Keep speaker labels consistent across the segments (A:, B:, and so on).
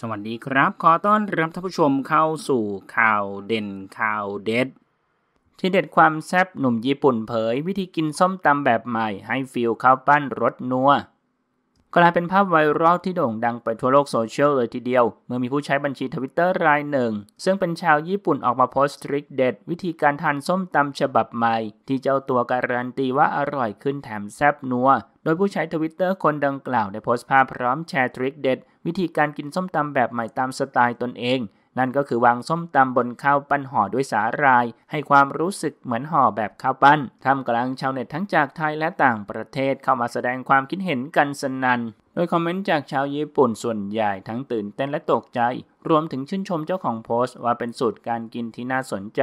A: สวัสดีครับ ขอต้อนรับท่านผู้ชมเข้าสู่ข่าวเด่นข่าวเด็ด ที่เด็ดความแซ่บหนุ่มญี่ปุ่นเผย วิธีกินส้มตำแบบใหม่ ให้ฟิลข้าวปั้นรสนัวกลายเป็นภาพไวรัลที่โด่งดังไปทั่วโลกโซเชียลเลยทีเดียว เมื่อมีผู้ใช้บัญชีทวิตเตอร์รายหนึ่ง ซึ่งเป็นชาวญี่ปุ่นออกมาโพสต์ทริคเด็ดวิธีการทานส้มตำฉบับใหม่ ที่เจ้าตัวการันตีว่าอร่อยขึ้นแถมแซ่บนัว โดยผู้ใช้ทวิตเตอร์คนดังกล่าวได้โพสต์ภาพพร้อมแชร์ทริคเด็ดวิธีการกินส้มตำแบบใหม่ตามสไตล์ตนเองนั่นก็คือวางส้มตำบนข้าวปั้นห่อด้วยสาหร่าย ให้ความรู้สึกเหมือนห่อแบบข้าวปั้นทำกลางชาวเน็ตทั้งจากไทยและต่างประเทศเข้ามาแสดงความคิดเห็นกันสนัน่นโดยคอมเมนต์จากชาวญี่ปุ่นส่วนใหญ่ทั้งตื่นเต้นและตกใจ รวมถึงชื่นชมเจ้าของโพสต์ว่าเป็นสูตรการกินที่น่าสนใจ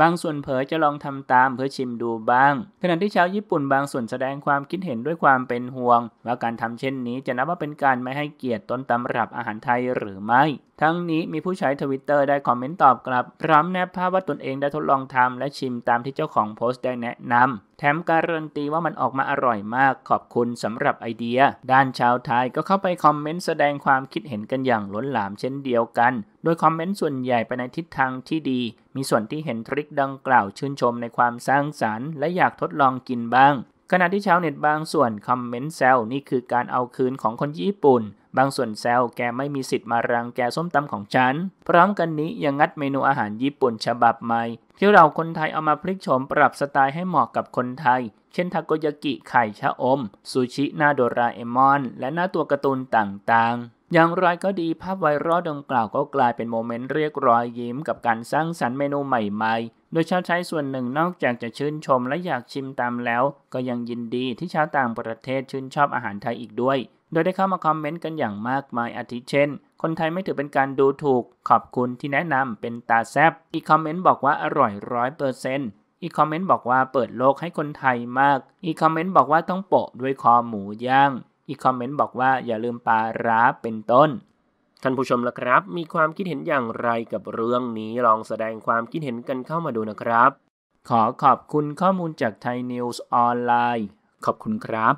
A: บางส่วนเผยจะลองทำตามเพื่อชิมดูบ้าง ขณะที่ชาวญี่ปุ่นบางส่วนแสดงความคิดเห็นด้วยความเป็นห่วง ว่าการทำเช่นนี้จะนับว่าเป็นการไม่ให้เกียรติต้นตำรับอาหารไทยหรือไม่ ทั้งนี้มีผู้ใช้ทวิตเตอร์ได้คอมเมนต์ตอบกลับพร้อมแนบภาพว่าตนเองได้ทดลองทำและชิมตามที่เจ้าของโพสต์ได้แนะนำแถมการันตีว่ามันออกมาอร่อยมากขอบคุณสำหรับไอเดีย ด้านชาวไทยก็เข้าไปคอมเมนต์แสดงความคิดเห็นกันอย่างล้นหลามเช่นเดียวกัน โดยคอมเมนต์ส่วนใหญ่ไปในทิศทางที่ดี มีส่วนที่เห็นทริคดังกล่าวชื่นชมในความสร้างสารรค์และอยากทดลองกินบ้างขณะที่ชาวเน็ตบางส่วนคอมเมนต์แซวนี่คือการเอาคืนของคนญี่ปุ่น บางส่วนแซวแกไม่มีสิทธิ์มารังแกส้มตำของฉันพร้อมกันนี้ยังงัดเมนูอาหารญี่ปุ่นฉบับใหม่ที่เราคนไทยเอามาพลิกโฉมปรับสไตล์ให้เหมาะกับคนไทย เช่นทาโกยากิไข่ชะอมซูชิ หน้าโดราเอมอน และหน้าตัวการ์ตูนต่าง ๆอย่างไรก็ดีภาพไวรัลดังกล่าว ก็กลายเป็นโมเมนต์เรียกรอยยิ้มกับการสร้างสรรค์เมนูใหม่ ๆ โดยชาวไทยส่วนหนึ่งนอกจากจะชื่นชมและอยากชิมตามแล้ว ก็ยังยินดีที่ชาวต่างประเทศชื่นชอบอาหารไทยอีกด้วย โดยได้เข้ามาคอมเมนต์กันอย่างมากมายอาทิเช่น คนไทยไม่ถือเป็นการดูถูก ขอบคุณที่แนะนำเป็นตาแซบอีกคอมเมนต์บอกว่าอร่อยร้อยเปอร์เซนต์อีกคอมเมนต์บอกว่าเปิดโลกให้คนไทยมากอีกคอมเมนต์บอกว่าต้องโปะด้วยคอหมูย่างอีกคอมเมนต์บอกว่าอย่าลืมปลาร้าเป็นต้นท่านผู้ชมละครับ มีความคิดเห็นอย่างไรกับเรื่องนี้ลองแสดงความคิดเห็นกันเข้ามาดูนะครับ ขอขอบคุณข้อมูลจากไทยนิวส์ออนไลน์ขอบคุณครับ